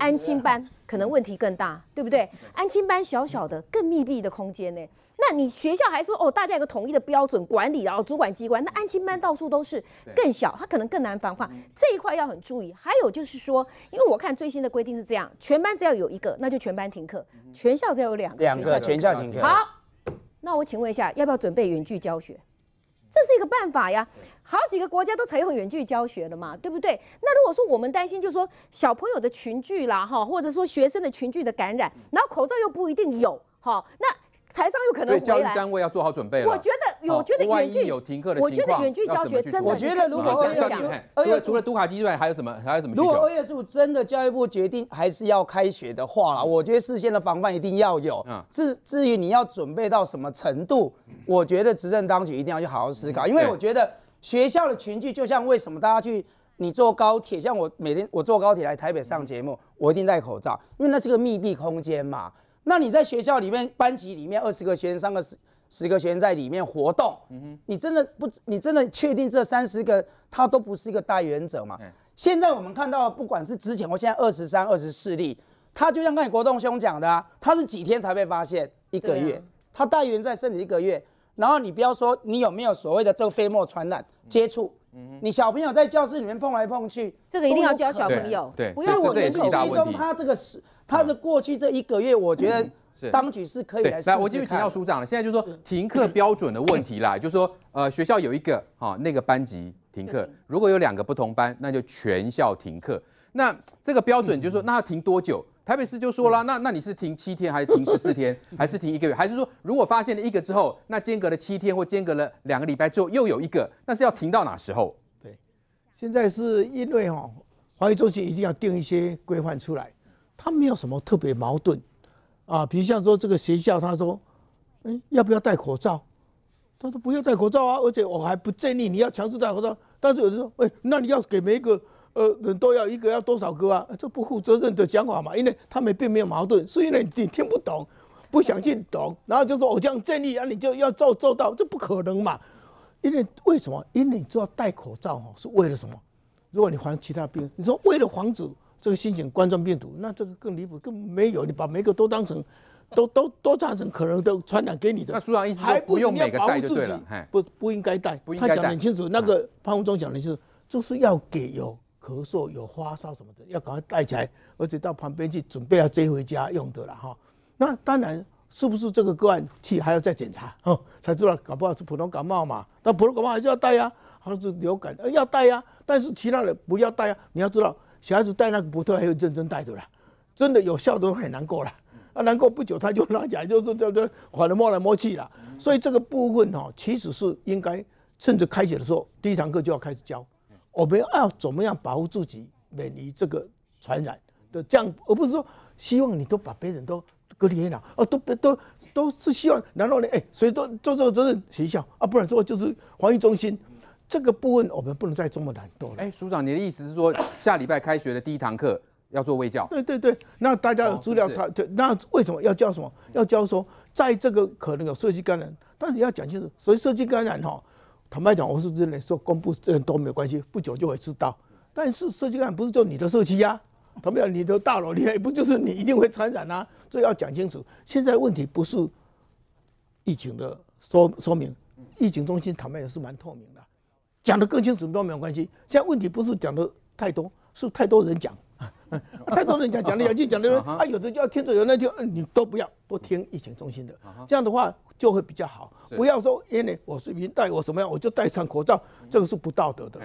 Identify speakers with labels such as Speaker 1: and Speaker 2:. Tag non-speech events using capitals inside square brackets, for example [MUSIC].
Speaker 1: 安亲班可能问题更大，对不对？安亲班小小的，更密闭的空间呢。那你学校还说哦，大家有个统一的标准管理，然后主管机关。那安亲班到处都是，更小，它可能更难防范这一块，要很注意。还有就是说，因为我看最新的规定是这样，全班只要有一个，那就全班停课；全校只要有两两个，全校停课。好，那我请问一下，要不要准备远距教学？这是一个办法呀，好几个国家都采用远距教学了嘛，对不对？那如果说我们担心，就说小朋友的群聚啦，哈，或者说学生的群聚的感染，然后口罩又不一定有，哈，那。台上有可能回来。教育单
Speaker 2: 位要做好准备。我觉得，我觉得远距有停课的情况，我觉得远距教学真的。我觉得如果二月除了除了读卡机之外，还有什么还有什么如果
Speaker 1: 二月五真的教育部决定还是要开学的话了，我觉得事先的防范一定要有。嗯。至至于你要准备到什么程度，我觉得执政当局一定要去好好思考，因为我觉得学校的群聚，就像为什么大家去，你坐高铁，像我每天我坐高铁来台北上节目，我一定戴口罩，因为那是个密闭空间嘛。那你在学校里面、班级里面，二十个学生、三个十、十个学生在里面活动，你真的不？你真的确定这三十个他都不是一个代源者吗？现在我们看到，不管是之前，我现在二十三、二十四例，他就像刚才国栋兄讲的，他是几天才被发现？一个月，他代源在身体一个月，然后你不要说你有没有所谓的这个飞沫传染接触，你小朋友在教室里面碰来碰去，这个一定要教小朋友，不要我们口中他这个是。他的过去这一个月，我觉得当局是可以来试试来，我继续请教署
Speaker 2: 长了。现在就是说停课 [CLEARS THROAT] 标准的问题啦，就是说，呃，学校有一个哈那个班级停课，如果有两个不同班，那就全校停课。那这个标准就是说，那要停多久？台北市就说了，那那你是停七天，还是停十四天，[LAUGHS] 还是停一个月？还是说，如果发现了一个之后，那间隔了七天或间隔了两个礼拜之后又有一个，那是要停到哪时候？对，
Speaker 3: 现在是因为哦，防疫中心一定要定一些规范出来。他没有什么特别矛盾，啊，比如像说这个学校，他说，哎，要不要戴口罩？他说不要戴口罩啊，而且我还不建议你要强制戴口罩。但是有人说，哎，那你要给每一个呃人都要一个要多少个啊？这不负责任的讲法嘛，因为他们并没有矛盾，所以呢你听不懂，不想去懂，然后就说我这样建议啊，你就要做做到，这不可能嘛？因为为什么？因为你知道戴口罩哦，是为了什么？如果你防其他病，你说为了防止。这个新型冠状病毒，那这个更离谱，更没有。你把每个都当成，都都都当成可能都传染给你的。那书上一直还不用每个戴就对了，不不应该带。他讲得很清楚，那个潘宏忠讲的就是，就是要给有咳嗽、有发烧什么的，要赶快带起来，而且到旁边去准备要追回家用的了哈。那当然是不是这个个案，去还要再检查哦，才知道搞不好是普通感冒嘛。那普通感冒还是要带呀，还是流感要带呀，但是其他的不要戴啊。你要知道。小孩子戴那个不罩还有认真戴的啦，真的有效都很难过了，啊，难过不久他就拉起来，就是这这，反正摸来摸去啦。所以这个部分哈，其实是应该趁着开学的时候，第一堂课就要开始教，我们要怎么样保护自己，远离这个传染的，这样而不是说希望你都把别人都隔离了，哦，都别都都是希望，然后呢，哎，所以都做这个责任学校啊，不然做就是防疫中心。这个部分我们不能再这么懒
Speaker 2: 惰了。哎，署长，你的意思是说下礼拜开学的第一堂课要做微教？对
Speaker 3: 对对，那大家有资料，他那为什么要教什么？要教说，在这个可能有社区感染，但是你要讲清楚。所以社区感染哈，坦白讲，我是认为说，公布这都没有关系，不久就会知道。但是社区感染不是就你的社区呀，他们有你的大楼里不就是你一定会传染啊？这要讲清楚。现在问题不是疫情的说说明，疫情中心坦白也是蛮透明的。讲得更清楚都没有关系，现在问题不是讲的太多，是太多人讲，[LAUGHS] 太多人讲，讲的讲就讲的多，啊，有的就要听着有那就你都不要不听疫情中心的，这样的话就会比较好，不要说因为我是云戴我什么样我就戴上口罩，这个是不道德的。